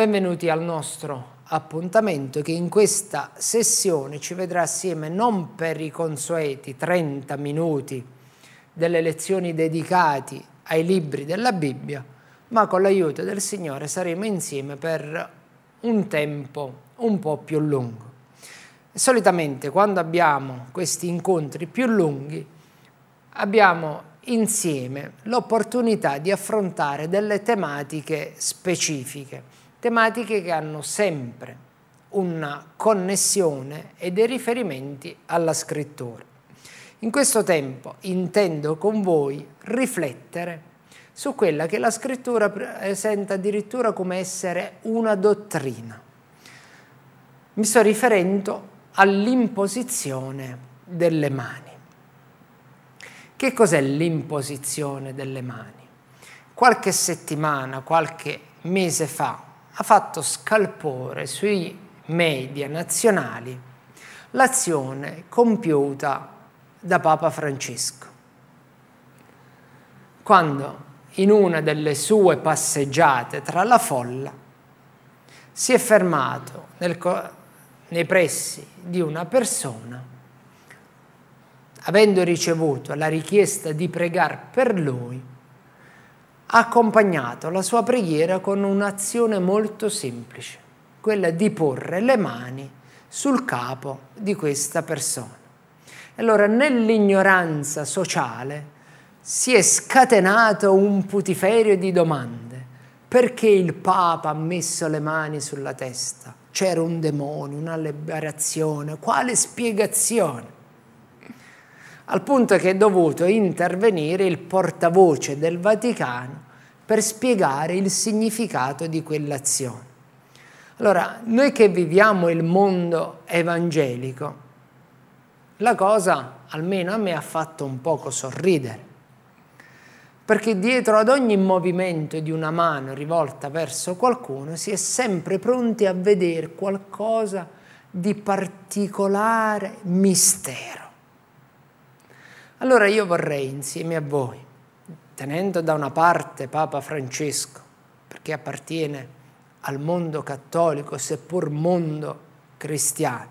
Benvenuti al nostro appuntamento che in questa sessione ci vedrà assieme non per i consueti 30 minuti delle lezioni dedicate ai libri della Bibbia, ma con l'aiuto del Signore saremo insieme per un tempo un po' più lungo. Solitamente quando abbiamo questi incontri più lunghi abbiamo insieme l'opportunità di affrontare delle tematiche specifiche tematiche che hanno sempre una connessione e dei riferimenti alla scrittura. In questo tempo intendo con voi riflettere su quella che la scrittura presenta addirittura come essere una dottrina. Mi sto riferendo all'imposizione delle mani. Che cos'è l'imposizione delle mani? Qualche settimana, qualche mese fa, ha fatto scalpore sui media nazionali l'azione compiuta da Papa Francesco, quando in una delle sue passeggiate tra la folla si è fermato nel, nei pressi di una persona, avendo ricevuto la richiesta di pregare per lui, accompagnato la sua preghiera con un'azione molto semplice, quella di porre le mani sul capo di questa persona. Allora, nell'ignoranza sociale si è scatenato un putiferio di domande. Perché il Papa ha messo le mani sulla testa? C'era un demonio, una liberazione? Quale spiegazione? al punto che è dovuto intervenire il portavoce del Vaticano per spiegare il significato di quell'azione. Allora, noi che viviamo il mondo evangelico, la cosa almeno a me ha fatto un poco sorridere, perché dietro ad ogni movimento di una mano rivolta verso qualcuno si è sempre pronti a vedere qualcosa di particolare mistero. Allora io vorrei insieme a voi, tenendo da una parte Papa Francesco, perché appartiene al mondo cattolico, seppur mondo cristiano,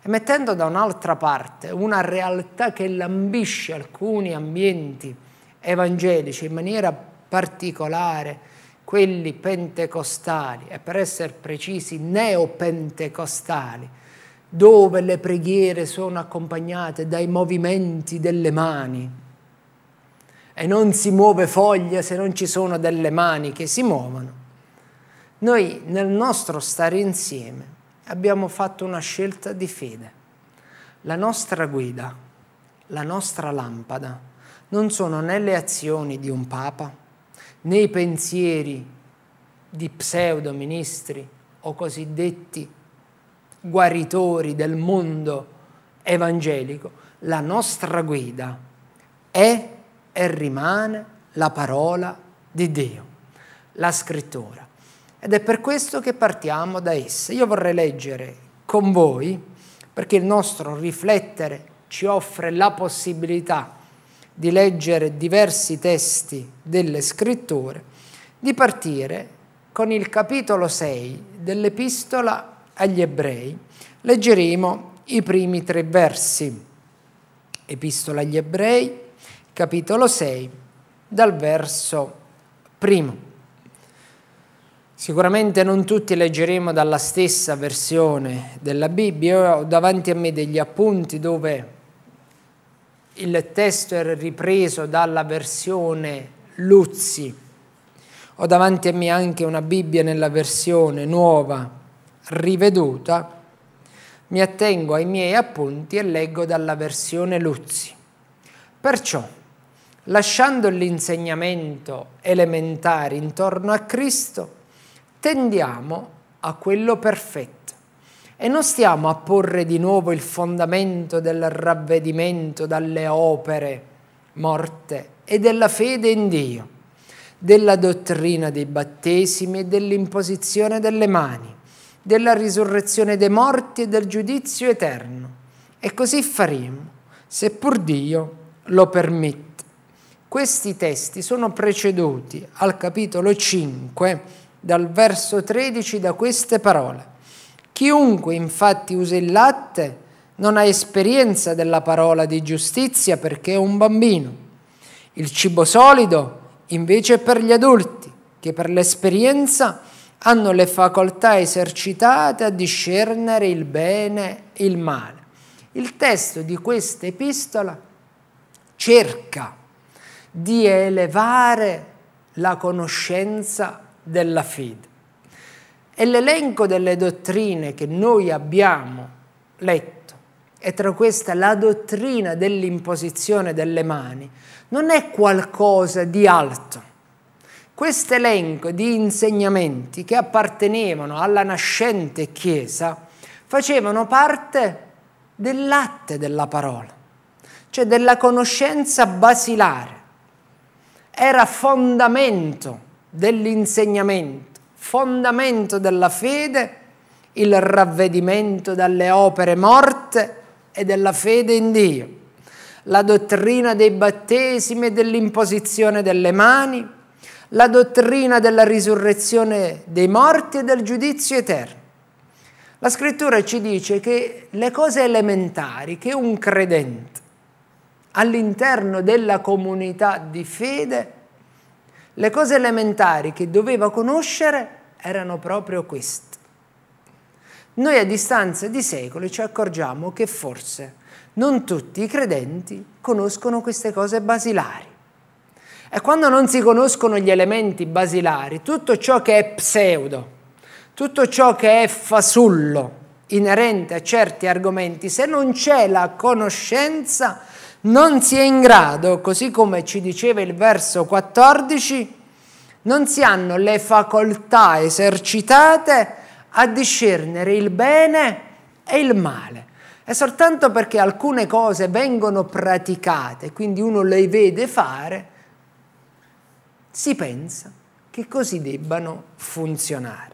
e mettendo da un'altra parte una realtà che lambisce alcuni ambienti evangelici, in maniera particolare quelli pentecostali e per essere precisi neopentecostali, dove le preghiere sono accompagnate dai movimenti delle mani. E non si muove foglia se non ci sono delle mani che si muovono. Noi nel nostro stare insieme abbiamo fatto una scelta di fede. La nostra guida, la nostra lampada, non sono né le azioni di un papa, né i pensieri di pseudo ministri o cosiddetti guaritori del mondo evangelico, la nostra guida è e rimane la parola di Dio, la scrittura. Ed è per questo che partiamo da essa. Io vorrei leggere con voi, perché il nostro riflettere ci offre la possibilità di leggere diversi testi delle scritture, di partire con il capitolo 6 dell'epistola agli ebrei, leggeremo i primi tre versi. Epistola agli ebrei, capitolo 6, dal verso primo. Sicuramente non tutti leggeremo dalla stessa versione della Bibbia, Io ho davanti a me degli appunti dove il testo è ripreso dalla versione Luzzi, ho davanti a me anche una Bibbia nella versione nuova riveduta, mi attengo ai miei appunti e leggo dalla versione Luzzi. Perciò, lasciando l'insegnamento elementare intorno a Cristo, tendiamo a quello perfetto. E non stiamo a porre di nuovo il fondamento del ravvedimento dalle opere morte e della fede in Dio, della dottrina dei battesimi e dell'imposizione delle mani della risurrezione dei morti e del giudizio eterno. E così faremo, seppur Dio lo permette. Questi testi sono preceduti al capitolo 5, dal verso 13, da queste parole. Chiunque infatti usa il latte non ha esperienza della parola di giustizia perché è un bambino. Il cibo solido invece è per gli adulti, che per l'esperienza hanno le facoltà esercitate a discernere il bene e il male. Il testo di questa epistola cerca di elevare la conoscenza della fede. E l'elenco delle dottrine che noi abbiamo letto, e tra queste la dottrina dell'imposizione delle mani, non è qualcosa di alto, questo elenco di insegnamenti che appartenevano alla nascente Chiesa facevano parte dell'atte della parola, cioè della conoscenza basilare. Era fondamento dell'insegnamento, fondamento della fede, il ravvedimento dalle opere morte e della fede in Dio, la dottrina dei battesimi e dell'imposizione delle mani, la dottrina della risurrezione dei morti e del giudizio eterno. La scrittura ci dice che le cose elementari che un credente all'interno della comunità di fede, le cose elementari che doveva conoscere erano proprio queste. Noi a distanza di secoli ci accorgiamo che forse non tutti i credenti conoscono queste cose basilari. E quando non si conoscono gli elementi basilari, tutto ciò che è pseudo, tutto ciò che è fasullo, inerente a certi argomenti, se non c'è la conoscenza, non si è in grado, così come ci diceva il verso 14, non si hanno le facoltà esercitate a discernere il bene e il male. È soltanto perché alcune cose vengono praticate, quindi uno le vede fare, si pensa che così debbano funzionare.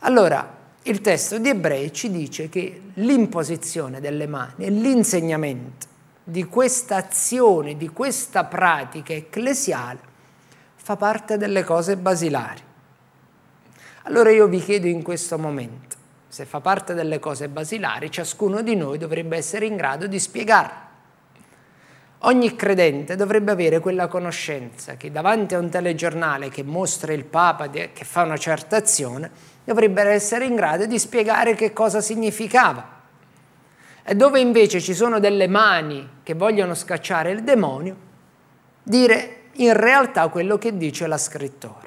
Allora, il testo di Ebrei ci dice che l'imposizione delle mani e l'insegnamento di questa azione, di questa pratica ecclesiale, fa parte delle cose basilari. Allora io vi chiedo in questo momento, se fa parte delle cose basilari, ciascuno di noi dovrebbe essere in grado di spiegarlo Ogni credente dovrebbe avere quella conoscenza che davanti a un telegiornale che mostra il Papa che fa una certa azione, dovrebbe essere in grado di spiegare che cosa significava. E dove invece ci sono delle mani che vogliono scacciare il demonio, dire in realtà quello che dice la scrittura.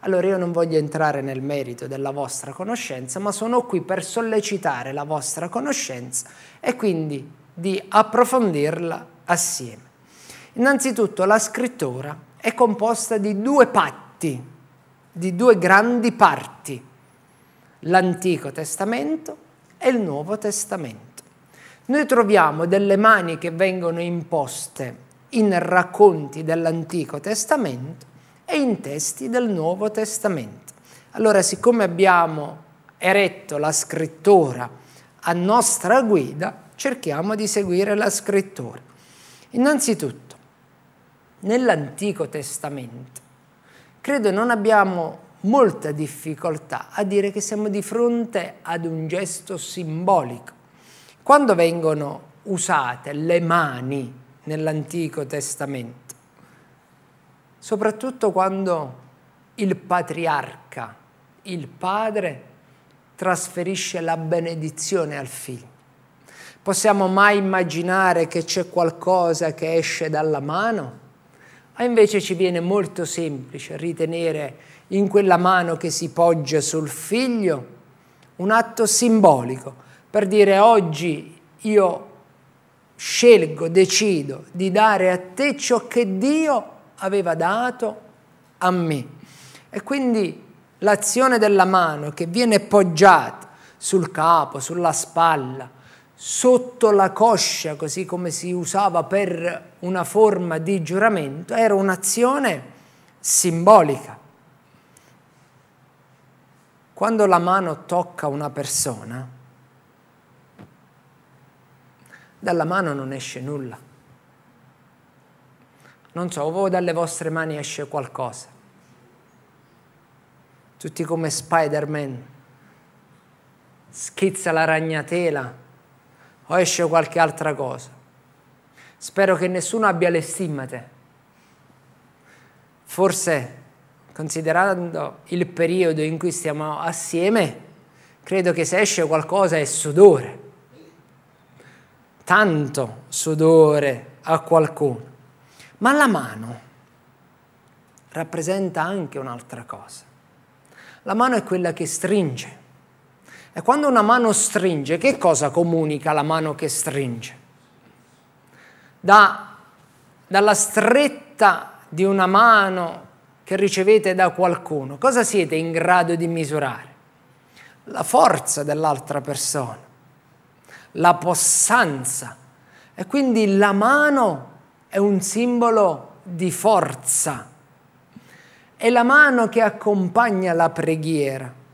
Allora io non voglio entrare nel merito della vostra conoscenza, ma sono qui per sollecitare la vostra conoscenza e quindi di approfondirla assieme. Innanzitutto la scrittura è composta di due patti, di due grandi parti, l'Antico Testamento e il Nuovo Testamento. Noi troviamo delle mani che vengono imposte in racconti dell'Antico Testamento e in testi del Nuovo Testamento. Allora, siccome abbiamo eretto la scrittura a nostra guida, cerchiamo di seguire la scrittura. Innanzitutto, nell'Antico Testamento, credo non abbiamo molta difficoltà a dire che siamo di fronte ad un gesto simbolico. Quando vengono usate le mani nell'Antico Testamento, soprattutto quando il patriarca, il padre, trasferisce la benedizione al figlio. Possiamo mai immaginare che c'è qualcosa che esce dalla mano? Ma invece ci viene molto semplice ritenere in quella mano che si poggia sul figlio un atto simbolico per dire oggi io scelgo, decido di dare a te ciò che Dio aveva dato a me. E quindi l'azione della mano che viene poggiata sul capo, sulla spalla, sotto la coscia, così come si usava per una forma di giuramento, era un'azione simbolica. Quando la mano tocca una persona, dalla mano non esce nulla. Non so, o dalle vostre mani esce qualcosa. Tutti come Spider-Man. Schizza la ragnatela o esce qualche altra cosa. Spero che nessuno abbia le stimmate. Forse, considerando il periodo in cui stiamo assieme, credo che se esce qualcosa è sudore. Tanto sudore a qualcuno. Ma la mano rappresenta anche un'altra cosa. La mano è quella che stringe e quando una mano stringe, che cosa comunica la mano che stringe? Da, dalla stretta di una mano che ricevete da qualcuno, cosa siete in grado di misurare? La forza dell'altra persona, la possanza. E quindi la mano è un simbolo di forza. È la mano che accompagna la preghiera.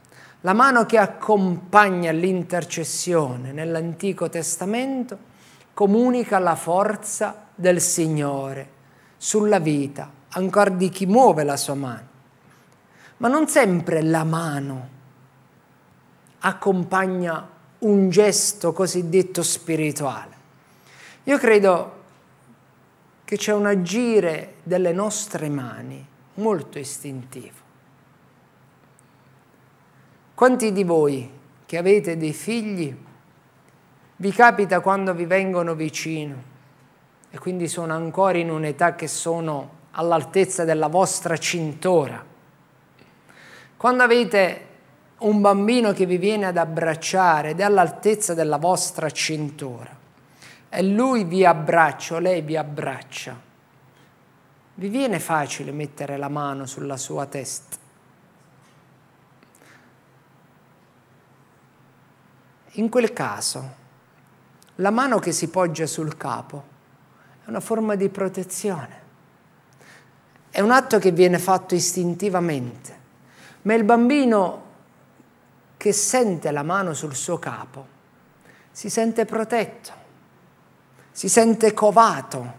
La mano che accompagna l'intercessione nell'Antico Testamento comunica la forza del Signore sulla vita, ancora di chi muove la sua mano. Ma non sempre la mano accompagna un gesto cosiddetto spirituale. Io credo che c'è un agire delle nostre mani molto istintivo quanti di voi che avete dei figli vi capita quando vi vengono vicino e quindi sono ancora in un'età che sono all'altezza della vostra cintura? Quando avete un bambino che vi viene ad abbracciare ed è all'altezza della vostra cintura e lui vi abbraccia o lei vi abbraccia, vi viene facile mettere la mano sulla sua testa In quel caso, la mano che si poggia sul capo è una forma di protezione. È un atto che viene fatto istintivamente, ma il bambino che sente la mano sul suo capo si sente protetto, si sente covato,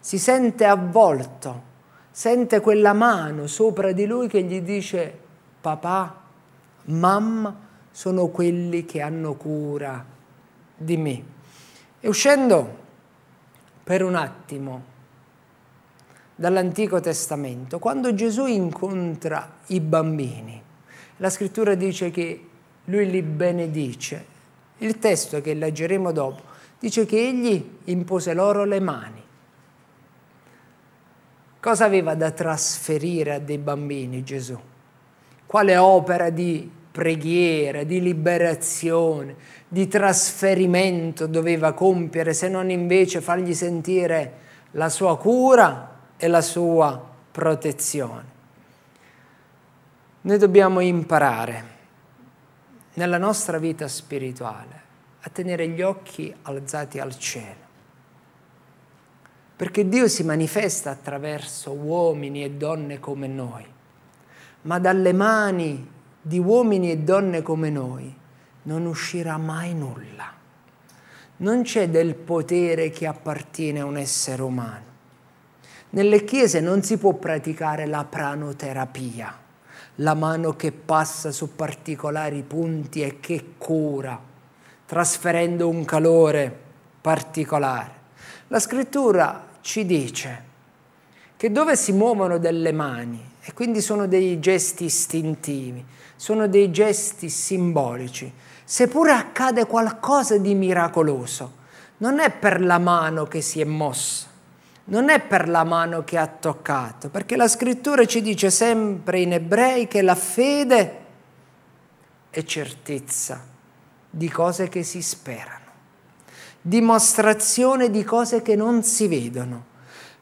si sente avvolto, sente quella mano sopra di lui che gli dice papà, mamma, sono quelli che hanno cura di me. E uscendo per un attimo dall'Antico Testamento, quando Gesù incontra i bambini, la scrittura dice che lui li benedice. Il testo che leggeremo dopo dice che egli impose loro le mani. Cosa aveva da trasferire a dei bambini Gesù? Quale opera di preghiera, di liberazione, di trasferimento doveva compiere, se non invece fargli sentire la sua cura e la sua protezione. Noi dobbiamo imparare nella nostra vita spirituale a tenere gli occhi alzati al cielo, perché Dio si manifesta attraverso uomini e donne come noi, ma dalle mani di uomini e donne come noi, non uscirà mai nulla. Non c'è del potere che appartiene a un essere umano. Nelle chiese non si può praticare la pranoterapia, la mano che passa su particolari punti e che cura, trasferendo un calore particolare. La scrittura ci dice che dove si muovono delle mani, e quindi sono dei gesti istintivi, sono dei gesti simbolici. Seppure accade qualcosa di miracoloso, non è per la mano che si è mossa, non è per la mano che ha toccato, perché la scrittura ci dice sempre in ebrei che la fede è certezza di cose che si sperano, dimostrazione di cose che non si vedono.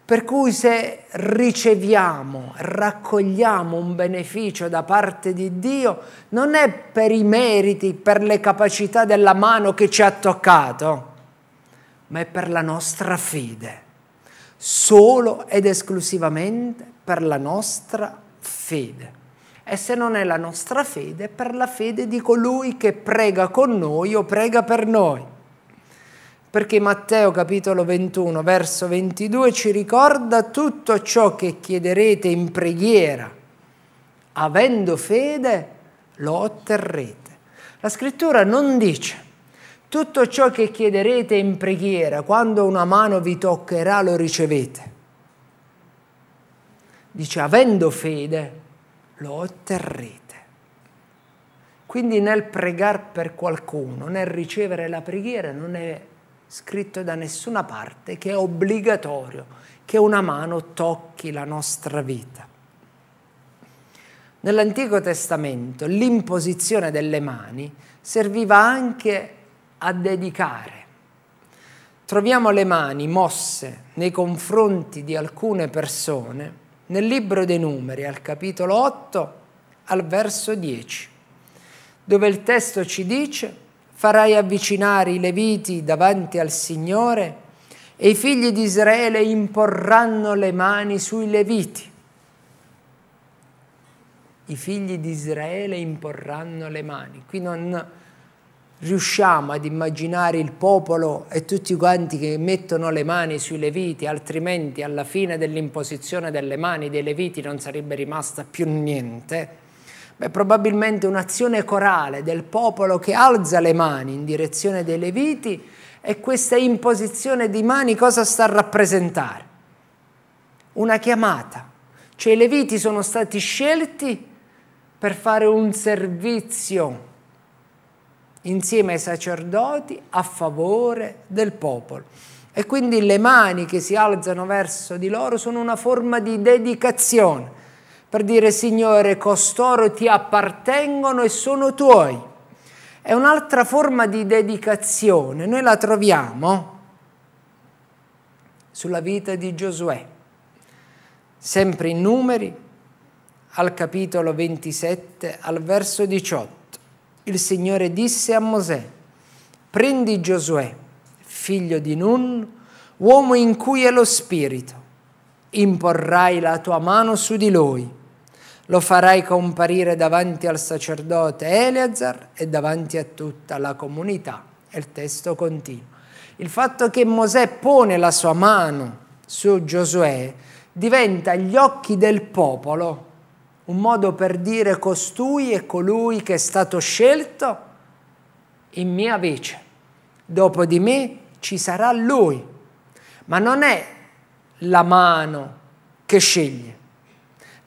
Per cui se riceviamo, raccogliamo un beneficio da parte di Dio, non è per i meriti, per le capacità della mano che ci ha toccato, ma è per la nostra fede, solo ed esclusivamente per la nostra fede. E se non è la nostra fede, è per la fede di colui che prega con noi o prega per noi perché Matteo capitolo 21 verso 22 ci ricorda tutto ciò che chiederete in preghiera, avendo fede lo otterrete. La scrittura non dice tutto ciò che chiederete in preghiera, quando una mano vi toccherà lo ricevete. Dice avendo fede lo otterrete. Quindi nel pregare per qualcuno, nel ricevere la preghiera, non è scritto da nessuna parte che è obbligatorio che una mano tocchi la nostra vita. Nell'Antico Testamento l'imposizione delle mani serviva anche a dedicare. Troviamo le mani mosse nei confronti di alcune persone nel libro dei numeri al capitolo 8 al verso 10, dove il testo ci dice farai avvicinare i Leviti davanti al Signore e i figli di Israele imporranno le mani sui Leviti. I figli di Israele imporranno le mani. Qui non riusciamo ad immaginare il popolo e tutti quanti che mettono le mani sui Leviti, altrimenti alla fine dell'imposizione delle mani dei Leviti non sarebbe rimasta più niente Beh, probabilmente un'azione corale del popolo che alza le mani in direzione dei Leviti e questa imposizione di mani cosa sta a rappresentare? Una chiamata, cioè i Leviti sono stati scelti per fare un servizio insieme ai sacerdoti a favore del popolo. E quindi le mani che si alzano verso di loro sono una forma di dedicazione per dire Signore, costoro ti appartengono e sono tuoi. È un'altra forma di dedicazione, noi la troviamo sulla vita di Giosuè, sempre in numeri, al capitolo 27, al verso 18. Il Signore disse a Mosè, prendi Giosuè, figlio di Nun, uomo in cui è lo spirito, imporrai la tua mano su di lui lo farai comparire davanti al sacerdote Eleazar e davanti a tutta la comunità. E il testo continua. Il fatto che Mosè pone la sua mano su Giosuè diventa agli occhi del popolo un modo per dire costui è colui che è stato scelto in mia vece. Dopo di me ci sarà lui. Ma non è la mano che sceglie,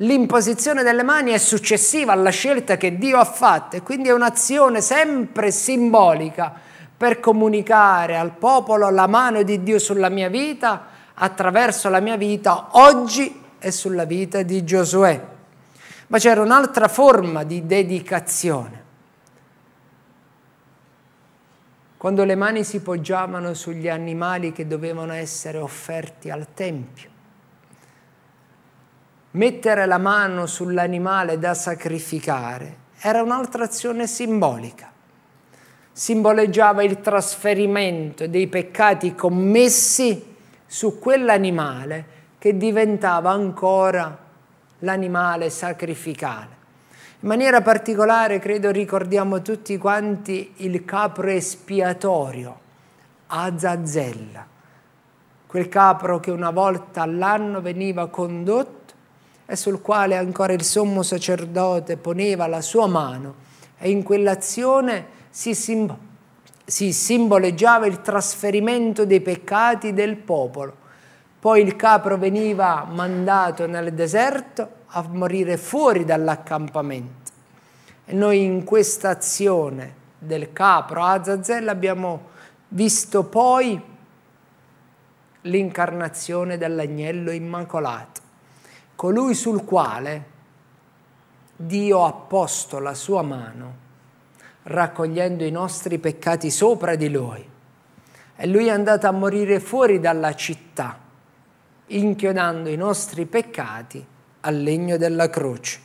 L'imposizione delle mani è successiva alla scelta che Dio ha fatto e quindi è un'azione sempre simbolica per comunicare al popolo la mano di Dio sulla mia vita, attraverso la mia vita oggi e sulla vita di Giosuè. Ma c'era un'altra forma di dedicazione. Quando le mani si poggiavano sugli animali che dovevano essere offerti al Tempio mettere la mano sull'animale da sacrificare era un'altra azione simbolica. Simboleggiava il trasferimento dei peccati commessi su quell'animale che diventava ancora l'animale sacrificale. In maniera particolare credo ricordiamo tutti quanti il capro espiatorio, Azazel, quel capro che una volta all'anno veniva condotto e sul quale ancora il sommo sacerdote poneva la sua mano e in quell'azione si, sim si simboleggiava il trasferimento dei peccati del popolo. Poi il capro veniva mandato nel deserto a morire fuori dall'accampamento. E noi in questa azione del capro Azazel abbiamo visto poi l'incarnazione dell'agnello immacolato colui sul quale Dio ha posto la sua mano raccogliendo i nostri peccati sopra di lui. E lui è andato a morire fuori dalla città, inchiodando i nostri peccati al legno della croce.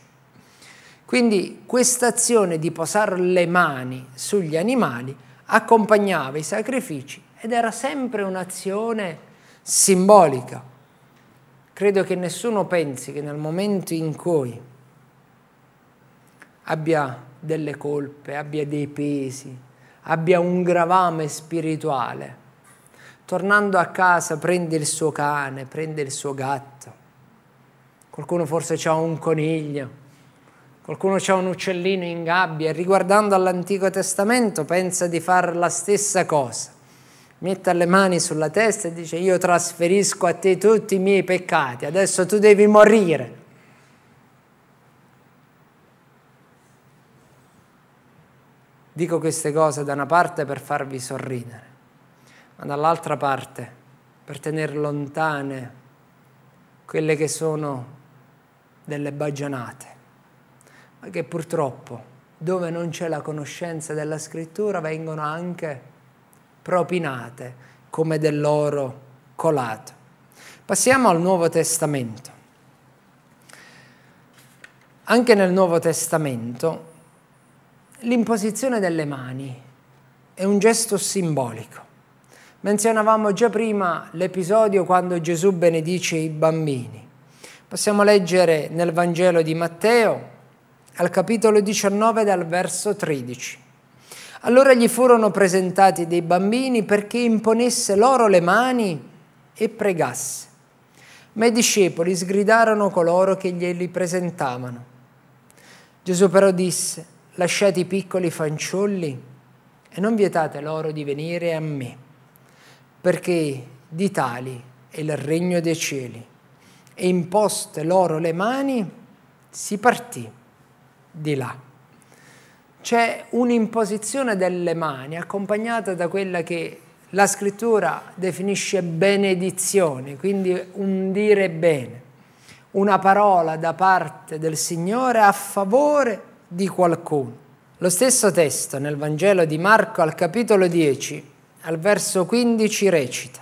Quindi questa azione di posare le mani sugli animali accompagnava i sacrifici ed era sempre un'azione simbolica credo che nessuno pensi che nel momento in cui abbia delle colpe, abbia dei pesi, abbia un gravame spirituale, tornando a casa prende il suo cane, prende il suo gatto, qualcuno forse ha un coniglio, qualcuno ha un uccellino in gabbia e riguardando all'Antico Testamento pensa di fare la stessa cosa mette le mani sulla testa e dice io trasferisco a te tutti i miei peccati, adesso tu devi morire. Dico queste cose da una parte per farvi sorridere, ma dall'altra parte per tenere lontane quelle che sono delle baggianate, ma che purtroppo dove non c'è la conoscenza della scrittura vengono anche propinate come dell'oro colato. Passiamo al Nuovo Testamento. Anche nel Nuovo Testamento l'imposizione delle mani è un gesto simbolico. Menzionavamo già prima l'episodio quando Gesù benedice i bambini. Possiamo leggere nel Vangelo di Matteo al capitolo 19 dal verso 13. Allora gli furono presentati dei bambini perché imponesse loro le mani e pregasse. Ma i discepoli sgridarono coloro che glieli presentavano. Gesù però disse, lasciate i piccoli fanciulli e non vietate loro di venire a me, perché di tali è il regno dei cieli. E imposte loro le mani, si partì di là c'è un'imposizione delle mani accompagnata da quella che la scrittura definisce benedizione, quindi un dire bene, una parola da parte del Signore a favore di qualcuno. Lo stesso testo nel Vangelo di Marco al capitolo 10, al verso 15 recita,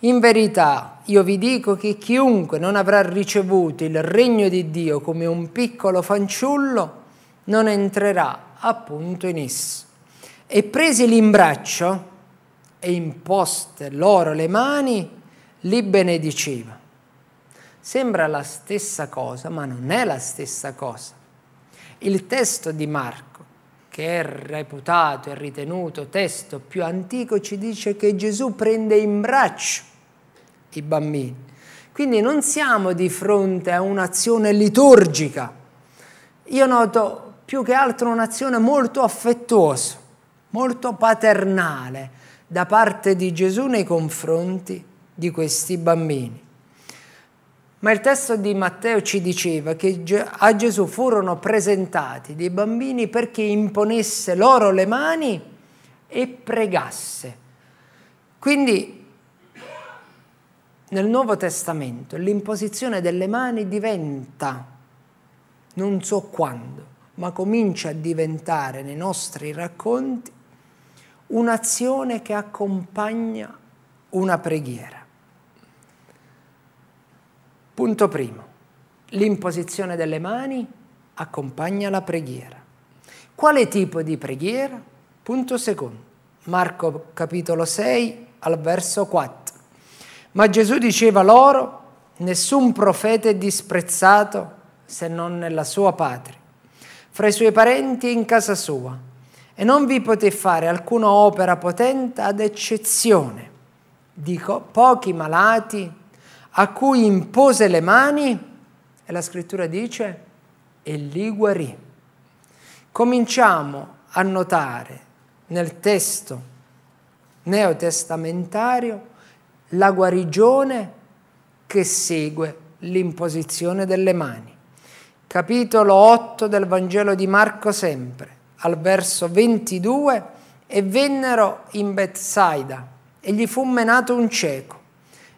In verità io vi dico che chiunque non avrà ricevuto il regno di Dio come un piccolo fanciullo, non entrerà appunto in esso. E presili in braccio e imposte loro le mani, li benediceva. Sembra la stessa cosa, ma non è la stessa cosa. Il testo di Marco, che è reputato e ritenuto testo più antico, ci dice che Gesù prende in braccio i bambini. Quindi non siamo di fronte a un'azione liturgica. Io noto più che altro un'azione molto affettuosa, molto paternale da parte di Gesù nei confronti di questi bambini. Ma il testo di Matteo ci diceva che a Gesù furono presentati dei bambini perché imponesse loro le mani e pregasse. Quindi nel Nuovo Testamento l'imposizione delle mani diventa, non so quando, ma comincia a diventare nei nostri racconti un'azione che accompagna una preghiera. Punto primo, l'imposizione delle mani accompagna la preghiera. Quale tipo di preghiera? Punto secondo, Marco capitolo 6 al verso 4. Ma Gesù diceva loro, nessun profeta è disprezzato se non nella sua patria fra i suoi parenti e in casa sua, e non vi poté fare alcuna opera potente ad eccezione di pochi malati a cui impose le mani, e la scrittura dice, e li guarì. Cominciamo a notare nel testo neotestamentario la guarigione che segue l'imposizione delle mani capitolo 8 del Vangelo di Marco sempre, al verso 22, e vennero in Bethsaida e gli fu menato un cieco,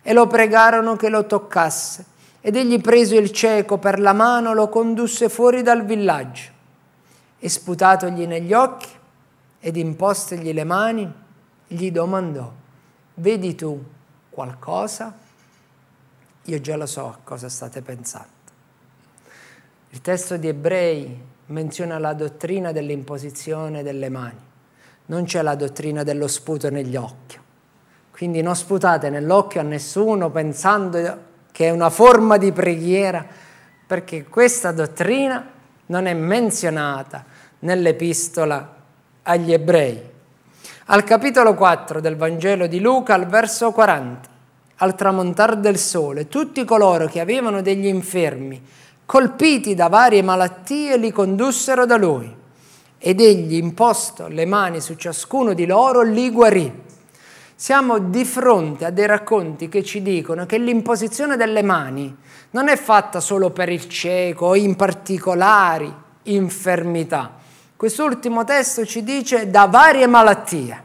e lo pregarono che lo toccasse, ed egli preso il cieco per la mano lo condusse fuori dal villaggio, e sputatogli negli occhi, ed impostegli le mani, gli domandò, vedi tu qualcosa? Io già lo so a cosa state pensando. Il testo di Ebrei menziona la dottrina dell'imposizione delle mani. Non c'è la dottrina dello sputo negli occhi. Quindi non sputate nell'occhio a nessuno pensando che è una forma di preghiera, perché questa dottrina non è menzionata nell'epistola agli ebrei. Al capitolo 4 del Vangelo di Luca, al verso 40, al tramontar del sole, tutti coloro che avevano degli infermi colpiti da varie malattie, li condussero da lui. Ed egli, imposto le mani su ciascuno di loro, li guarì. Siamo di fronte a dei racconti che ci dicono che l'imposizione delle mani non è fatta solo per il cieco o in particolari infermità. Quest'ultimo testo ci dice da varie malattie.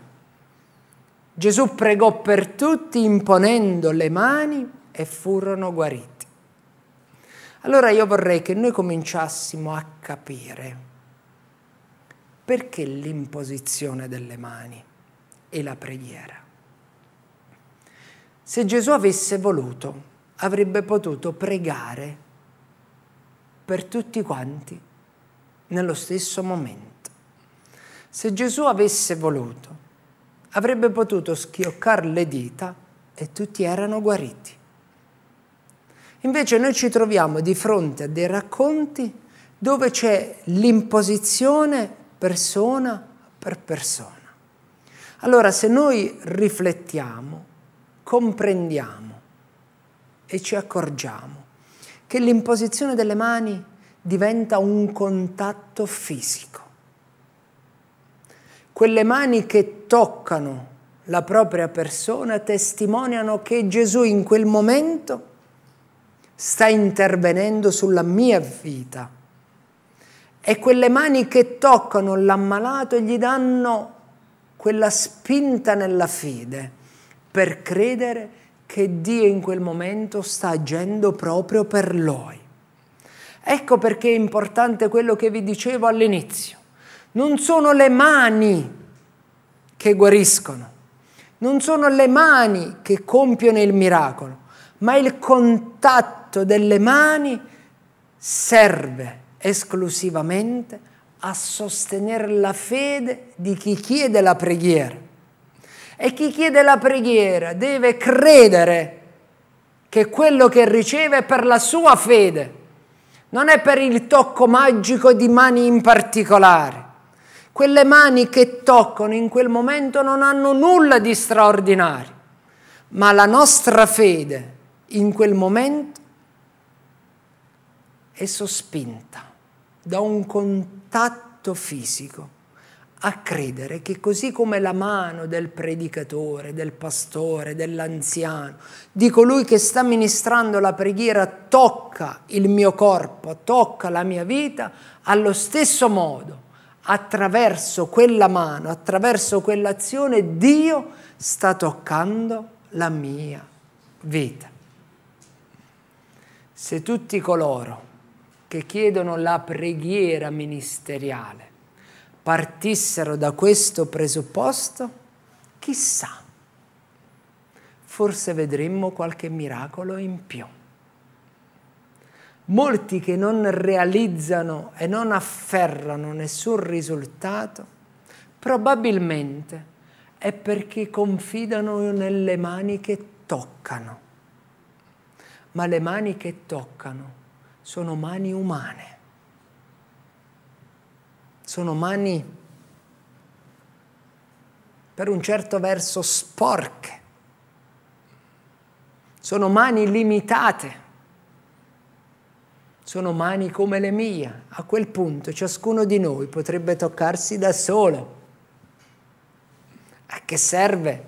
Gesù pregò per tutti imponendo le mani e furono guariti. Allora io vorrei che noi cominciassimo a capire perché l'imposizione delle mani e la preghiera. Se Gesù avesse voluto, avrebbe potuto pregare per tutti quanti nello stesso momento. Se Gesù avesse voluto, avrebbe potuto schioccare le dita e tutti erano guariti. Invece noi ci troviamo di fronte a dei racconti dove c'è l'imposizione persona per persona. Allora se noi riflettiamo, comprendiamo e ci accorgiamo che l'imposizione delle mani diventa un contatto fisico. Quelle mani che toccano la propria persona testimoniano che Gesù in quel momento sta intervenendo sulla mia vita. E quelle mani che toccano l'ammalato gli danno quella spinta nella fede per credere che Dio in quel momento sta agendo proprio per lui. Ecco perché è importante quello che vi dicevo all'inizio. Non sono le mani che guariscono, non sono le mani che compiono il miracolo, ma il contatto l'atto delle mani serve esclusivamente a sostenere la fede di chi chiede la preghiera. E chi chiede la preghiera deve credere che quello che riceve è per la sua fede, non è per il tocco magico di mani in particolare. Quelle mani che toccano in quel momento non hanno nulla di straordinario, ma la nostra fede in quel momento è sospinta da un contatto fisico a credere che così come la mano del predicatore, del pastore, dell'anziano, di colui che sta ministrando la preghiera tocca il mio corpo, tocca la mia vita, allo stesso modo, attraverso quella mano, attraverso quell'azione, Dio sta toccando la mia vita. Se tutti coloro che chiedono la preghiera ministeriale partissero da questo presupposto, chissà, forse vedremmo qualche miracolo in più. Molti che non realizzano e non afferrano nessun risultato, probabilmente è perché confidano nelle mani che toccano. Ma le mani che toccano sono mani umane, sono mani per un certo verso sporche, sono mani limitate, sono mani come le mie. A quel punto ciascuno di noi potrebbe toccarsi da solo. A che serve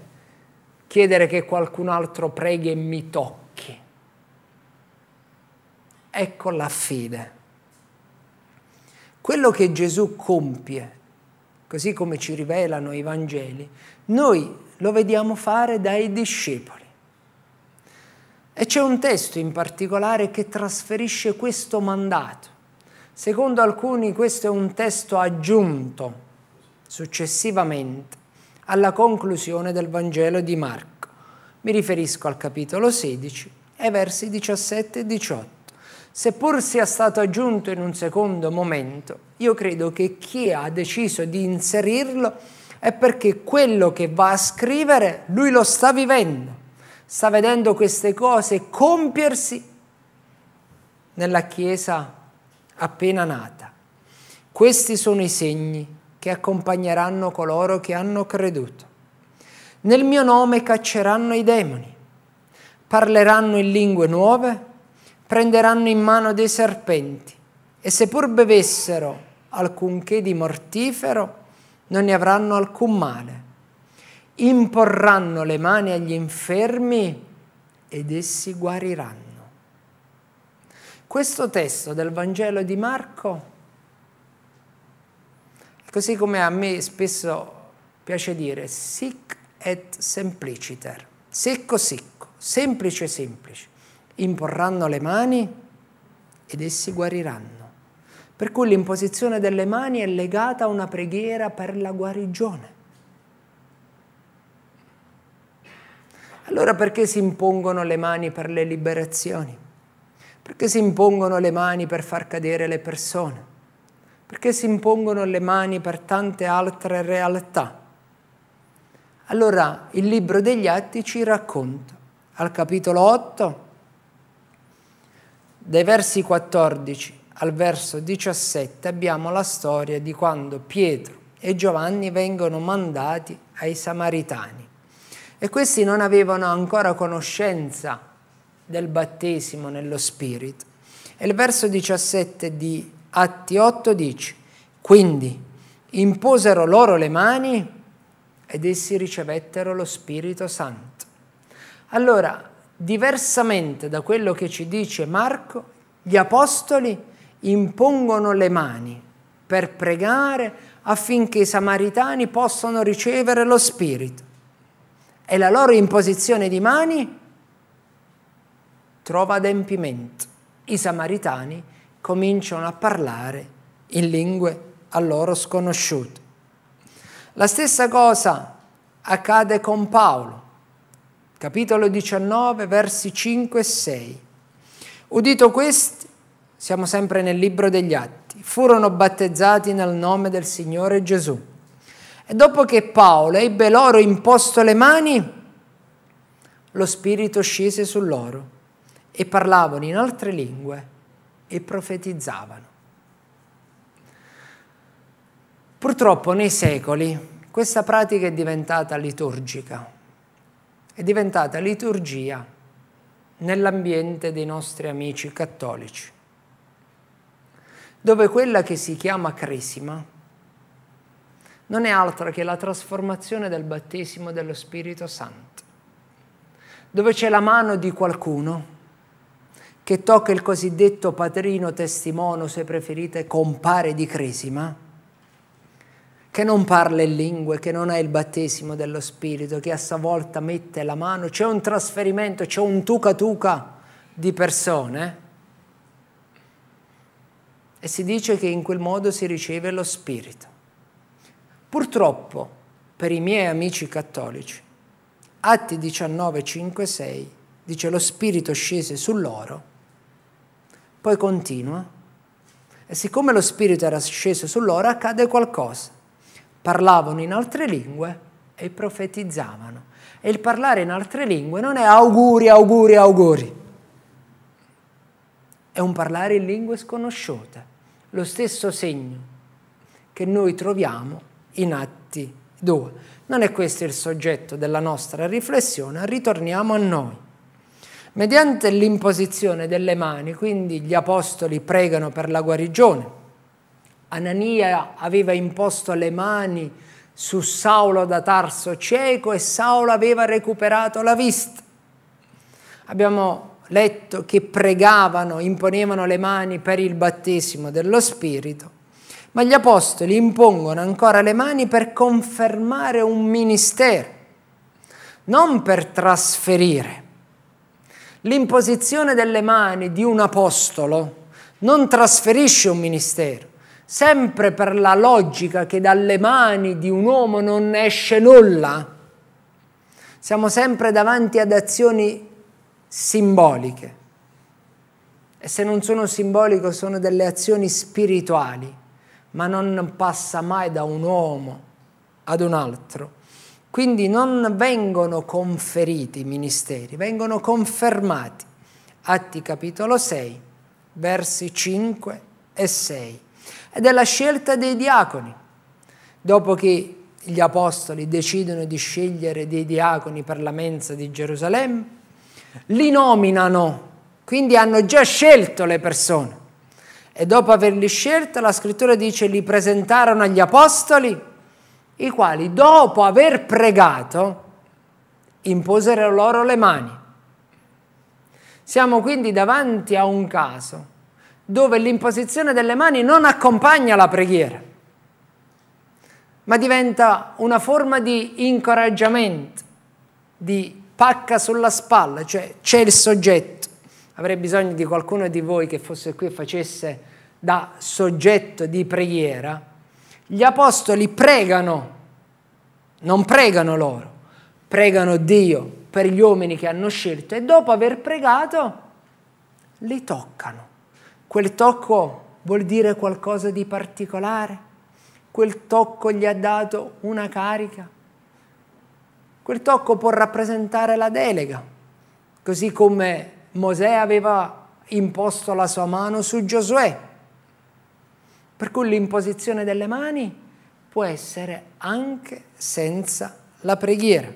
chiedere che qualcun altro preghi e mi tocchi? ecco la fede. Quello che Gesù compie, così come ci rivelano i Vangeli, noi lo vediamo fare dai discepoli. E c'è un testo in particolare che trasferisce questo mandato. Secondo alcuni questo è un testo aggiunto successivamente alla conclusione del Vangelo di Marco. Mi riferisco al capitolo 16 e versi 17 e 18 seppur sia stato aggiunto in un secondo momento, io credo che chi ha deciso di inserirlo è perché quello che va a scrivere lui lo sta vivendo, sta vedendo queste cose compiersi nella Chiesa appena nata. Questi sono i segni che accompagneranno coloro che hanno creduto. Nel mio nome cacceranno i demoni, parleranno in lingue nuove, prenderanno in mano dei serpenti e seppur bevessero alcunché di mortifero, non ne avranno alcun male. Imporranno le mani agli infermi ed essi guariranno. Questo testo del Vangelo di Marco, così come a me spesso piace dire, sic et sempliciter, secco secco, semplice semplice imporranno le mani ed essi guariranno. Per cui l'imposizione delle mani è legata a una preghiera per la guarigione. Allora perché si impongono le mani per le liberazioni? Perché si impongono le mani per far cadere le persone? Perché si impongono le mani per tante altre realtà? Allora il libro degli Atti ci racconta, al capitolo 8, dai versi 14 al verso 17 abbiamo la storia di quando Pietro e Giovanni vengono mandati ai Samaritani e questi non avevano ancora conoscenza del battesimo nello Spirito. E il verso 17 di Atti 8 dice, quindi imposero loro le mani ed essi ricevettero lo Spirito Santo. Allora, diversamente da quello che ci dice Marco, gli apostoli impongono le mani per pregare affinché i samaritani possano ricevere lo Spirito. E la loro imposizione di mani trova adempimento. I samaritani cominciano a parlare in lingue a loro sconosciute. La stessa cosa accade con Paolo capitolo 19, versi 5 e 6. Udito questi, siamo sempre nel libro degli Atti, furono battezzati nel nome del Signore Gesù. E dopo che Paolo ebbe loro imposto le mani, lo Spirito scese su loro e parlavano in altre lingue e profetizzavano. Purtroppo nei secoli questa pratica è diventata liturgica, è diventata liturgia nell'ambiente dei nostri amici cattolici, dove quella che si chiama cresima non è altro che la trasformazione del battesimo dello Spirito Santo, dove c'è la mano di qualcuno che tocca il cosiddetto padrino testimone, se preferite, compare di cresima, che non parla in lingue, che non ha il battesimo dello Spirito, che a sua volta mette la mano, c'è un trasferimento, c'è un tuca tuca di persone. E si dice che in quel modo si riceve lo Spirito. Purtroppo, per i miei amici cattolici, Atti 19, 5, 6 dice lo Spirito scese su loro, poi continua, e siccome lo Spirito era sceso su loro accade qualcosa parlavano in altre lingue e profetizzavano. E il parlare in altre lingue non è auguri, auguri, auguri. È un parlare in lingue sconosciute, lo stesso segno che noi troviamo in Atti 2. Non è questo il soggetto della nostra riflessione, ritorniamo a noi. Mediante l'imposizione delle mani, quindi gli apostoli pregano per la guarigione Anania aveva imposto le mani su Saulo da Tarso cieco e Saulo aveva recuperato la vista. Abbiamo letto che pregavano, imponevano le mani per il battesimo dello Spirito, ma gli apostoli impongono ancora le mani per confermare un ministero, non per trasferire. L'imposizione delle mani di un apostolo non trasferisce un ministero sempre per la logica che dalle mani di un uomo non esce nulla. Siamo sempre davanti ad azioni simboliche. E se non sono simboliche sono delle azioni spirituali, ma non passa mai da un uomo ad un altro. Quindi non vengono conferiti i ministeri, vengono confermati. Atti capitolo 6, versi 5 e 6 e della scelta dei diaconi. Dopo che gli apostoli decidono di scegliere dei diaconi per la mensa di Gerusalemme, li nominano, quindi hanno già scelto le persone. E dopo averli scelti, la scrittura dice, li presentarono agli apostoli, i quali dopo aver pregato, imposero loro le mani. Siamo quindi davanti a un caso dove l'imposizione delle mani non accompagna la preghiera, ma diventa una forma di incoraggiamento, di pacca sulla spalla, cioè c'è il soggetto. Avrei bisogno di qualcuno di voi che fosse qui e facesse da soggetto di preghiera. Gli apostoli pregano, non pregano loro, pregano Dio per gli uomini che hanno scelto e dopo aver pregato li toccano. Quel tocco vuol dire qualcosa di particolare. Quel tocco gli ha dato una carica. Quel tocco può rappresentare la delega, così come Mosè aveva imposto la sua mano su Giosuè. Per cui l'imposizione delle mani può essere anche senza la preghiera.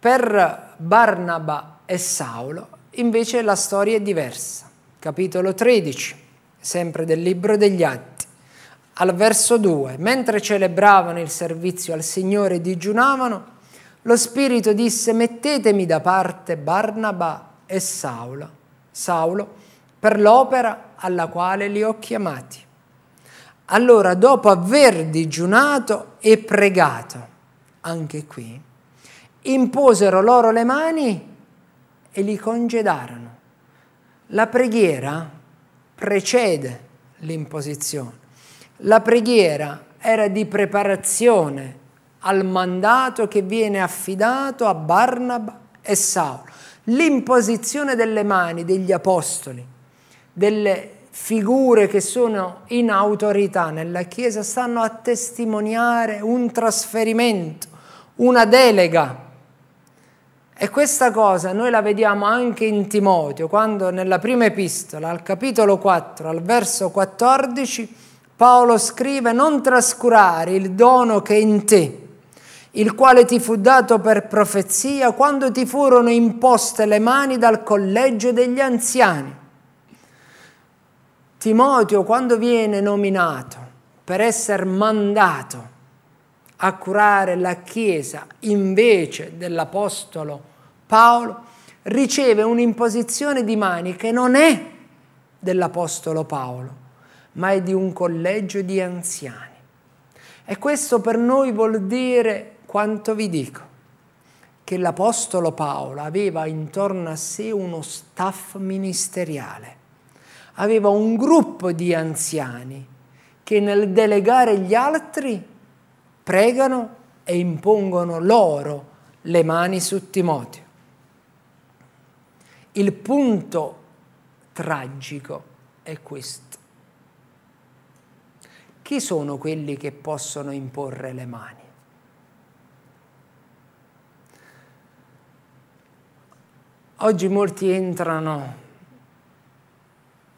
Per Barnaba e Saulo Invece la storia è diversa. Capitolo 13, sempre del libro degli Atti. Al verso 2, mentre celebravano il servizio al Signore e digiunavano, lo Spirito disse mettetemi da parte Barnaba e Saulo, Saulo per l'opera alla quale li ho chiamati. Allora, dopo aver digiunato e pregato, anche qui, imposero loro le mani e li congedarono. La preghiera precede l'imposizione. La preghiera era di preparazione al mandato che viene affidato a Barnaba e Saulo. L'imposizione delle mani degli apostoli, delle figure che sono in autorità nella Chiesa, stanno a testimoniare un trasferimento, una delega e questa cosa noi la vediamo anche in Timoteo, quando nella prima epistola, al capitolo 4, al verso 14, Paolo scrive non trascurare il dono che è in te, il quale ti fu dato per profezia quando ti furono imposte le mani dal collegio degli anziani. Timoteo quando viene nominato per essere mandato a curare la Chiesa invece dell'Apostolo Paolo, riceve un'imposizione di mani che non è dell'Apostolo Paolo, ma è di un collegio di anziani. E questo per noi vuol dire quanto vi dico, che l'Apostolo Paolo aveva intorno a sé uno staff ministeriale, aveva un gruppo di anziani che nel delegare gli altri pregano e impongono loro le mani su Timoteo. Il punto tragico è questo. Chi sono quelli che possono imporre le mani? Oggi molti entrano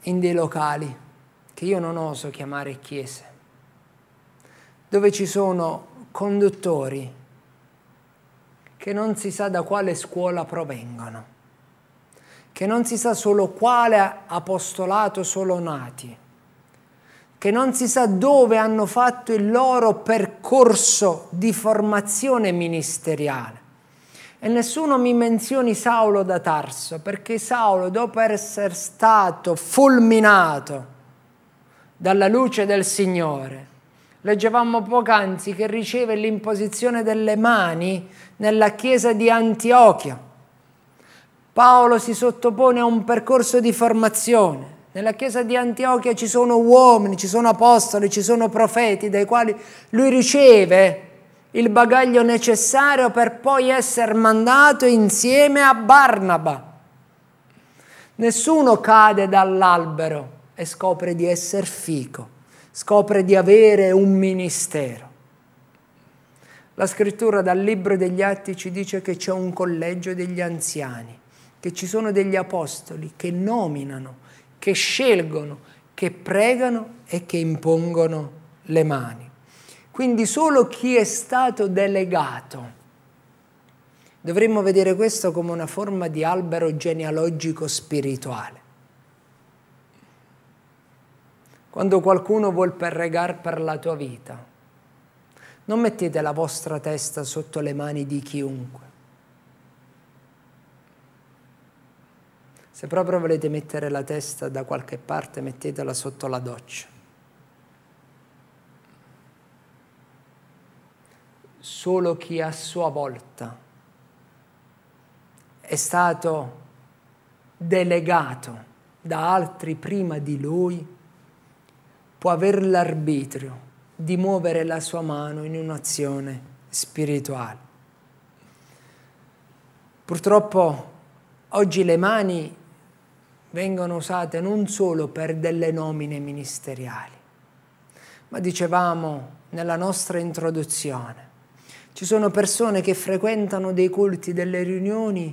in dei locali che io non oso chiamare chiese dove ci sono conduttori che non si sa da quale scuola provengono, che non si sa solo quale apostolato sono nati, che non si sa dove hanno fatto il loro percorso di formazione ministeriale. E nessuno mi menzioni Saulo da Tarso, perché Saulo, dopo essere stato fulminato dalla luce del Signore, Leggevamo poc'anzi che riceve l'imposizione delle mani nella chiesa di Antiochia. Paolo si sottopone a un percorso di formazione. Nella chiesa di Antiochia ci sono uomini, ci sono apostoli, ci sono profeti dai quali lui riceve il bagaglio necessario per poi essere mandato insieme a Barnaba. Nessuno cade dall'albero e scopre di essere fico scopre di avere un ministero. La scrittura dal Libro degli Atti ci dice che c'è un collegio degli anziani, che ci sono degli apostoli che nominano, che scelgono, che pregano e che impongono le mani. Quindi solo chi è stato delegato. Dovremmo vedere questo come una forma di albero genealogico spirituale. quando qualcuno vuol perregar per la tua vita, non mettete la vostra testa sotto le mani di chiunque. Se proprio volete mettere la testa da qualche parte, mettetela sotto la doccia. Solo chi a sua volta è stato delegato da altri prima di lui può avere l'arbitrio di muovere la sua mano in un'azione spirituale. Purtroppo oggi le mani vengono usate non solo per delle nomine ministeriali, ma dicevamo nella nostra introduzione, ci sono persone che frequentano dei culti, delle riunioni,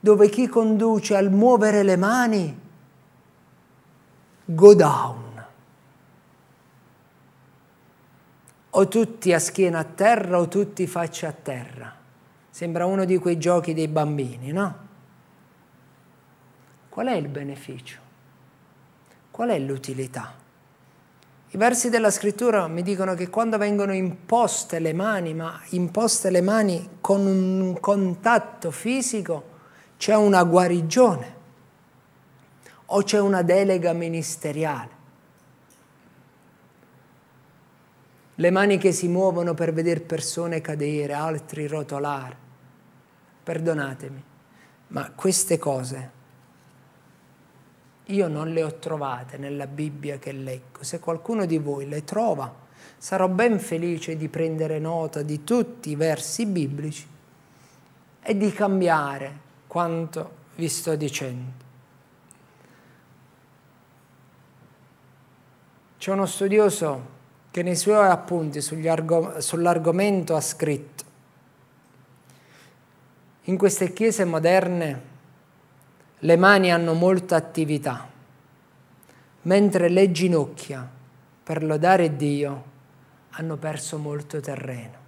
dove chi conduce al muovere le mani, go down o tutti a schiena a terra o tutti faccia a terra. Sembra uno di quei giochi dei bambini, no? Qual è il beneficio? Qual è l'utilità? I versi della scrittura mi dicono che quando vengono imposte le mani, ma imposte le mani con un contatto fisico, c'è una guarigione o c'è una delega ministeriale. le mani che si muovono per vedere persone cadere, altri rotolare. Perdonatemi, ma queste cose io non le ho trovate nella Bibbia che leggo. Se qualcuno di voi le trova, sarò ben felice di prendere nota di tutti i versi biblici e di cambiare quanto vi sto dicendo. C'è uno studioso che nei suoi appunti sull'argomento ha scritto. In queste chiese moderne le mani hanno molta attività, mentre le ginocchia per lodare Dio hanno perso molto terreno.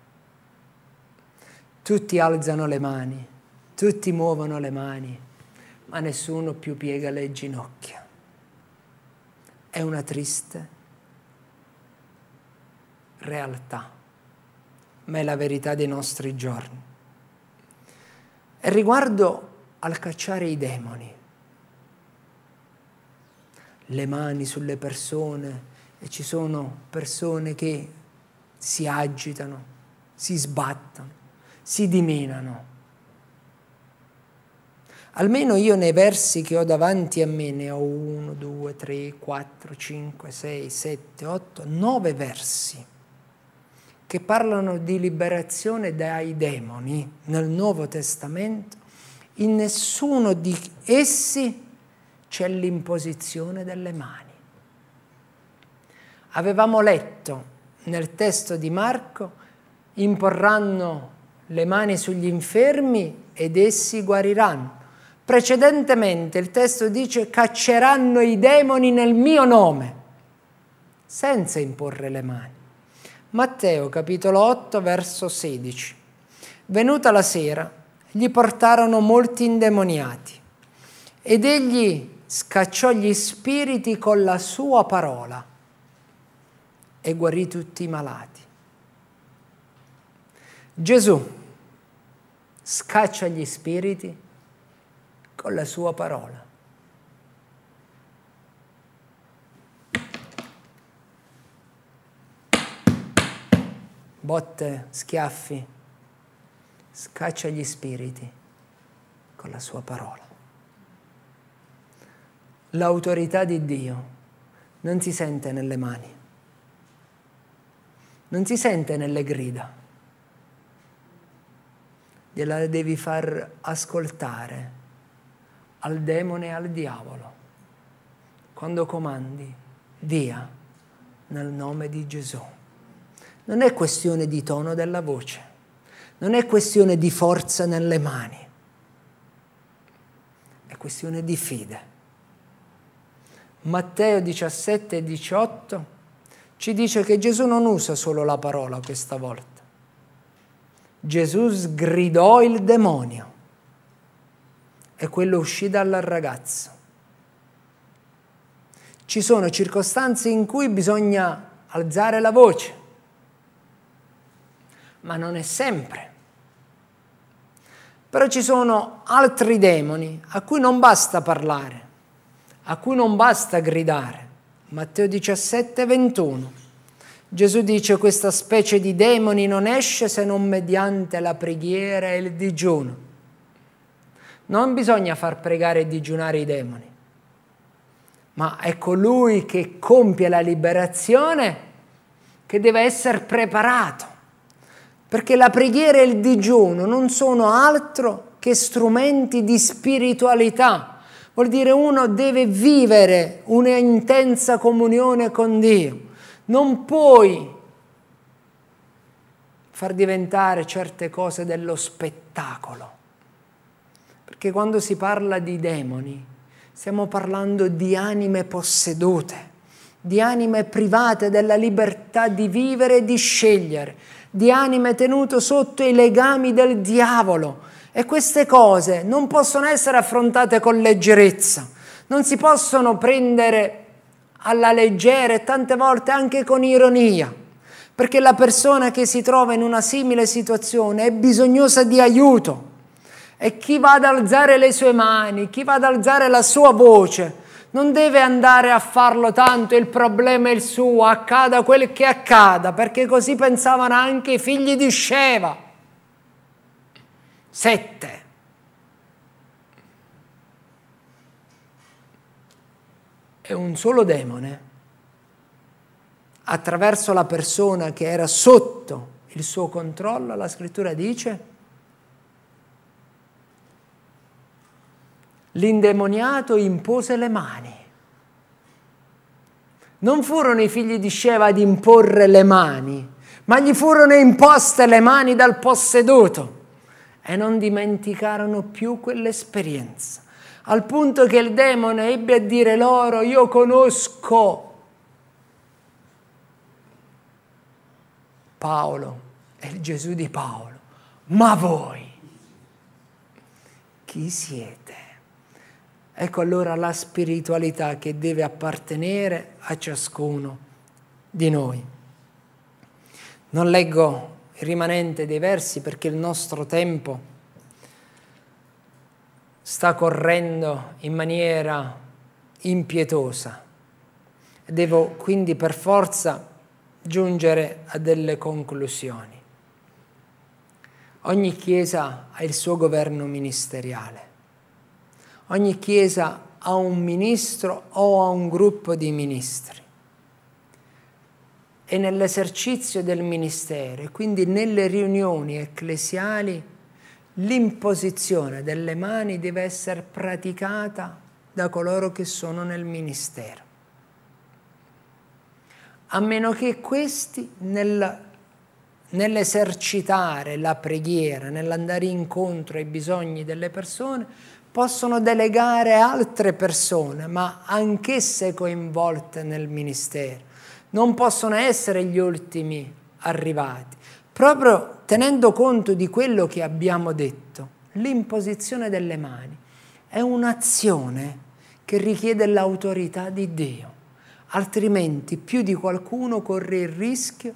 Tutti alzano le mani, tutti muovono le mani, ma nessuno più piega le ginocchia. È una triste realtà, ma è la verità dei nostri giorni. E riguardo al cacciare i demoni, le mani sulle persone, e ci sono persone che si agitano, si sbattono, si dimenano. Almeno io nei versi che ho davanti a me ne ho uno, due, tre, quattro, cinque, sei, sette, otto, nove versi che parlano di liberazione dai demoni nel Nuovo Testamento, in nessuno di essi c'è l'imposizione delle mani. Avevamo letto nel testo di Marco, imporranno le mani sugli infermi ed essi guariranno. Precedentemente il testo dice cacceranno i demoni nel mio nome, senza imporre le mani. Matteo capitolo 8 verso 16. Venuta la sera, gli portarono molti indemoniati ed egli scacciò gli spiriti con la sua parola e guarì tutti i malati. Gesù scaccia gli spiriti con la sua parola. botte, schiaffi, scaccia gli spiriti con la sua parola. L'autorità di Dio non si sente nelle mani, non si sente nelle grida, gliela devi far ascoltare al demone e al diavolo. Quando comandi, via nel nome di Gesù. Non è questione di tono della voce, non è questione di forza nelle mani, è questione di fede. Matteo 17 e 18 ci dice che Gesù non usa solo la parola questa volta. Gesù sgridò il demonio e quello uscì dalla ragazza. Ci sono circostanze in cui bisogna alzare la voce, ma non è sempre. Però ci sono altri demoni a cui non basta parlare, a cui non basta gridare. Matteo 17, 21. Gesù dice questa specie di demoni non esce se non mediante la preghiera e il digiuno. Non bisogna far pregare e digiunare i demoni, ma è colui che compie la liberazione che deve essere preparato perché la preghiera e il digiuno non sono altro che strumenti di spiritualità. Vuol dire uno deve vivere un'intensa comunione con Dio. Non puoi far diventare certe cose dello spettacolo. Perché quando si parla di demoni, stiamo parlando di anime possedute, di anime private della libertà di vivere e di scegliere di anime tenuto sotto i legami del diavolo. E queste cose non possono essere affrontate con leggerezza, non si possono prendere alla leggera e tante volte anche con ironia, perché la persona che si trova in una simile situazione è bisognosa di aiuto e chi va ad alzare le sue mani, chi va ad alzare la sua voce, non deve andare a farlo tanto, il problema è il suo, accada quel che accada, perché così pensavano anche i figli di Sceva. Sette. E un solo demone, attraverso la persona che era sotto il suo controllo, la scrittura dice, l'indemoniato impose le mani. Non furono i figli di Sceva ad imporre le mani, ma gli furono imposte le mani dal posseduto e non dimenticarono più quell'esperienza, al punto che il demone ebbe a dire loro, io conosco Paolo e il Gesù di Paolo, ma voi chi siete? Ecco allora la spiritualità che deve appartenere a ciascuno di noi. Non leggo il rimanente dei versi perché il nostro tempo sta correndo in maniera impietosa. Devo quindi per forza giungere a delle conclusioni. Ogni Chiesa ha il suo governo ministeriale. Ogni chiesa ha un ministro o ha un gruppo di ministri. E nell'esercizio del ministero, quindi nelle riunioni ecclesiali, l'imposizione delle mani deve essere praticata da coloro che sono nel ministero. A meno che questi nel, nell'esercitare la preghiera, nell'andare incontro ai bisogni delle persone, possono delegare altre persone, ma anch'esse coinvolte nel ministero. Non possono essere gli ultimi arrivati. Proprio tenendo conto di quello che abbiamo detto, l'imposizione delle mani è un'azione che richiede l'autorità di Dio, altrimenti più di qualcuno corre il rischio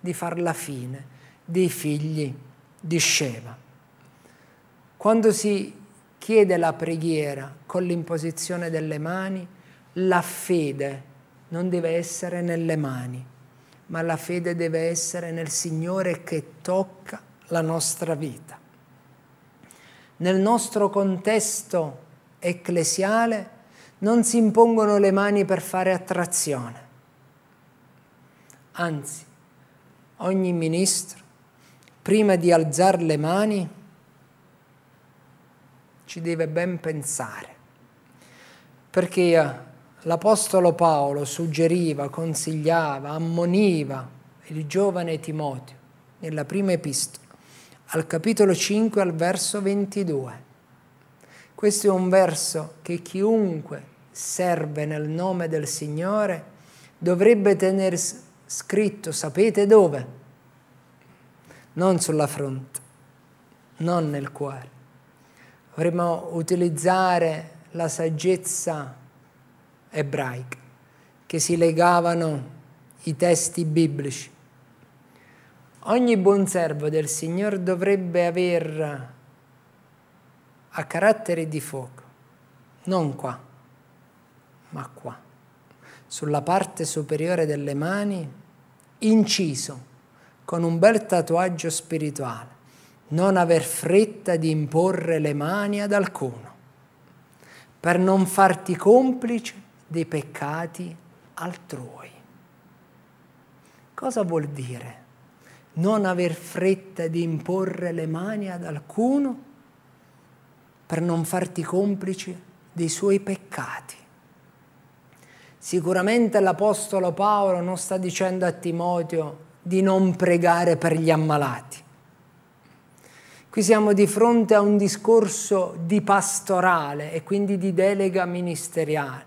di far la fine dei figli di Sceva. Quando si chiede la preghiera con l'imposizione delle mani, la fede non deve essere nelle mani, ma la fede deve essere nel Signore che tocca la nostra vita. Nel nostro contesto ecclesiale non si impongono le mani per fare attrazione, anzi ogni ministro, prima di alzare le mani, ci deve ben pensare, perché eh, l'Apostolo Paolo suggeriva, consigliava, ammoniva il giovane Timoteo nella prima epistola, al capitolo 5, al verso 22. Questo è un verso che chiunque serve nel nome del Signore dovrebbe tenere scritto, sapete dove? Non sulla fronte, non nel cuore vorremmo utilizzare la saggezza ebraica che si legavano i testi biblici. Ogni buon servo del Signore dovrebbe aver a carattere di fuoco, non qua, ma qua, sulla parte superiore delle mani, inciso con un bel tatuaggio spirituale non aver fretta di imporre le mani ad alcuno, per non farti complice dei peccati altrui. Cosa vuol dire non aver fretta di imporre le mani ad alcuno per non farti complice dei suoi peccati? Sicuramente l'Apostolo Paolo non sta dicendo a Timoteo di non pregare per gli ammalati Qui siamo di fronte a un discorso di pastorale e quindi di delega ministeriale.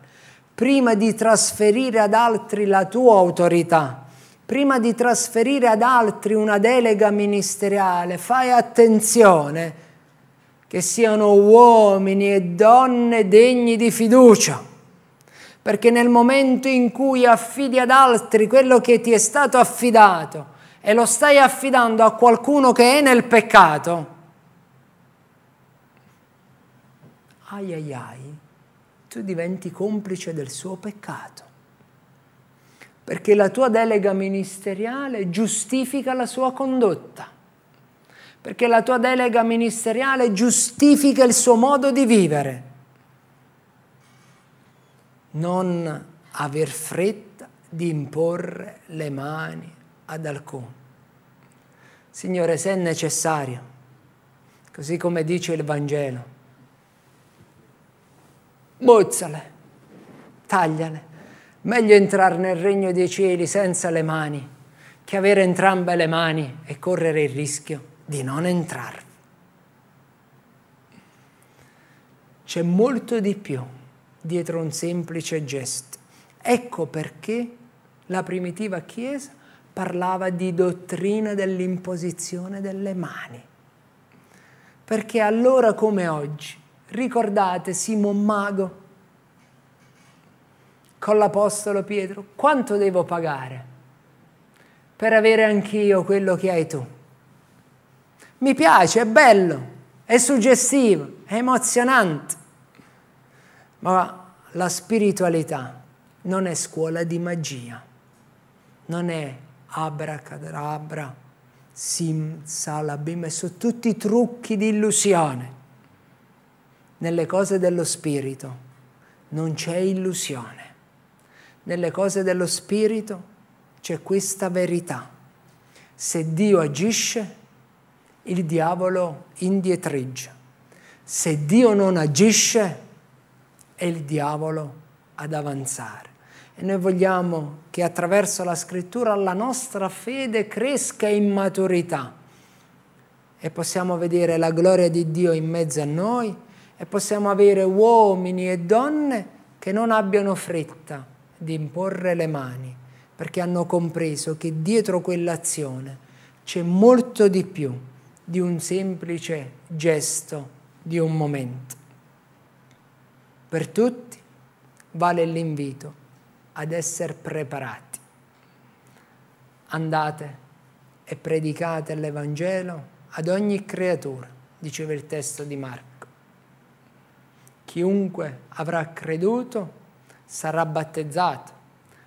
Prima di trasferire ad altri la tua autorità, prima di trasferire ad altri una delega ministeriale, fai attenzione che siano uomini e donne degni di fiducia. Perché nel momento in cui affidi ad altri quello che ti è stato affidato e lo stai affidando a qualcuno che è nel peccato, ai ai ai, tu diventi complice del suo peccato. Perché la tua delega ministeriale giustifica la sua condotta. Perché la tua delega ministeriale giustifica il suo modo di vivere. Non aver fretta di imporre le mani ad alcuno. Signore, se è necessario, così come dice il Vangelo, mozzale, tagliale. Meglio entrare nel regno dei cieli senza le mani che avere entrambe le mani e correre il rischio di non entrarvi. C'è molto di più dietro un semplice gesto. Ecco perché la primitiva Chiesa parlava di dottrina dell'imposizione delle mani. Perché allora come oggi Ricordate Simon Mago con l'Apostolo Pietro, quanto devo pagare per avere anch'io quello che hai tu? Mi piace, è bello, è suggestivo, è emozionante, ma la spiritualità non è scuola di magia, non è abracadabra, sim salabim, sono tutti trucchi di illusione nelle cose dello spirito non c'è illusione. Nelle cose dello spirito c'è questa verità. Se Dio agisce, il diavolo indietreggia. Se Dio non agisce, è il diavolo ad avanzare. E noi vogliamo che attraverso la scrittura la nostra fede cresca in maturità e possiamo vedere la gloria di Dio in mezzo a noi e possiamo avere uomini e donne che non abbiano fretta di imporre le mani, perché hanno compreso che dietro quell'azione c'è molto di più di un semplice gesto di un momento. Per tutti vale l'invito ad essere preparati. Andate e predicate l'Evangelo ad ogni creatura, diceva il testo di Marco. Chiunque avrà creduto sarà battezzato,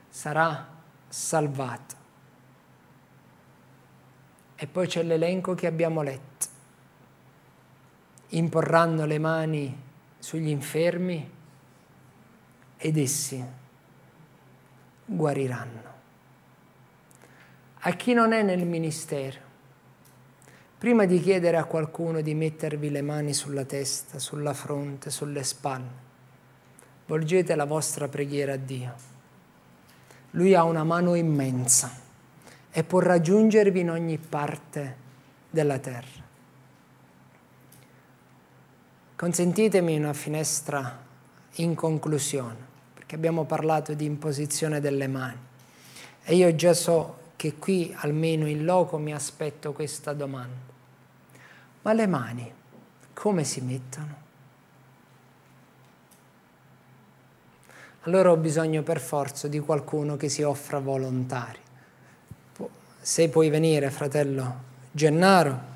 sarà salvato. E poi c'è l'elenco che abbiamo letto. Imporranno le mani sugli infermi ed essi guariranno. A chi non è nel ministero, prima di chiedere a qualcuno di mettervi le mani sulla testa, sulla fronte, sulle spalle, volgete la vostra preghiera a Dio. Lui ha una mano immensa e può raggiungervi in ogni parte della terra. Consentitemi una finestra in conclusione, perché abbiamo parlato di imposizione delle mani e io già so che qui, almeno in loco, mi aspetto questa domanda. Ma le mani come si mettono? Allora ho bisogno per forza di qualcuno che si offra volontari. Se puoi venire, fratello Gennaro,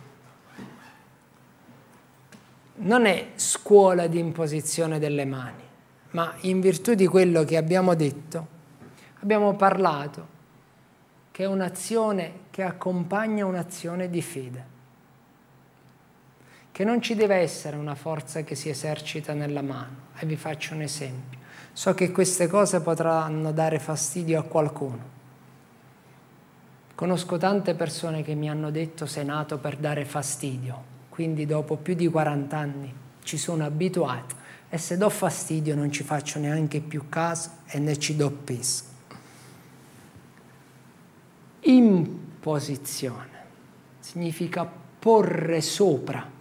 non è scuola di imposizione delle mani, ma in virtù di quello che abbiamo detto, abbiamo parlato che è un'azione che accompagna un'azione di fede che non ci deve essere una forza che si esercita nella mano. E vi faccio un esempio. So che queste cose potranno dare fastidio a qualcuno. Conosco tante persone che mi hanno detto sei nato per dare fastidio, quindi dopo più di 40 anni ci sono abituato e se do fastidio non ci faccio neanche più caso e ne ci do peso. Imposizione significa porre sopra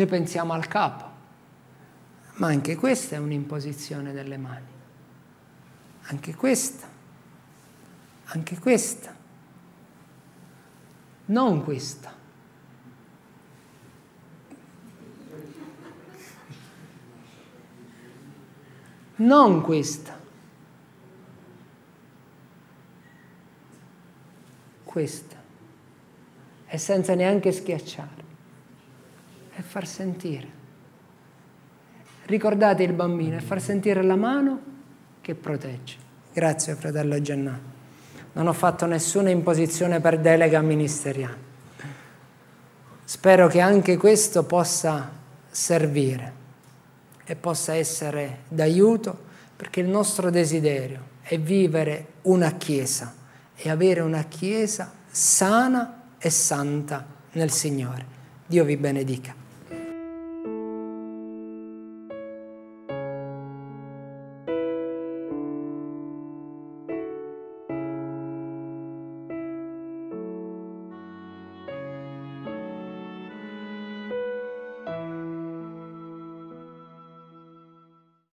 Noi pensiamo al capo, ma anche questa è un'imposizione delle mani. Anche questa. Anche questa. Non questa. Non questa. Questa. E senza neanche schiacciare e far sentire. Ricordate il bambino e far sentire la mano che protegge. Grazie fratello Gennaro. Non ho fatto nessuna imposizione per delega ministeriale. Spero che anche questo possa servire e possa essere d'aiuto perché il nostro desiderio è vivere una Chiesa e avere una Chiesa sana e santa nel Signore. Dio vi benedica.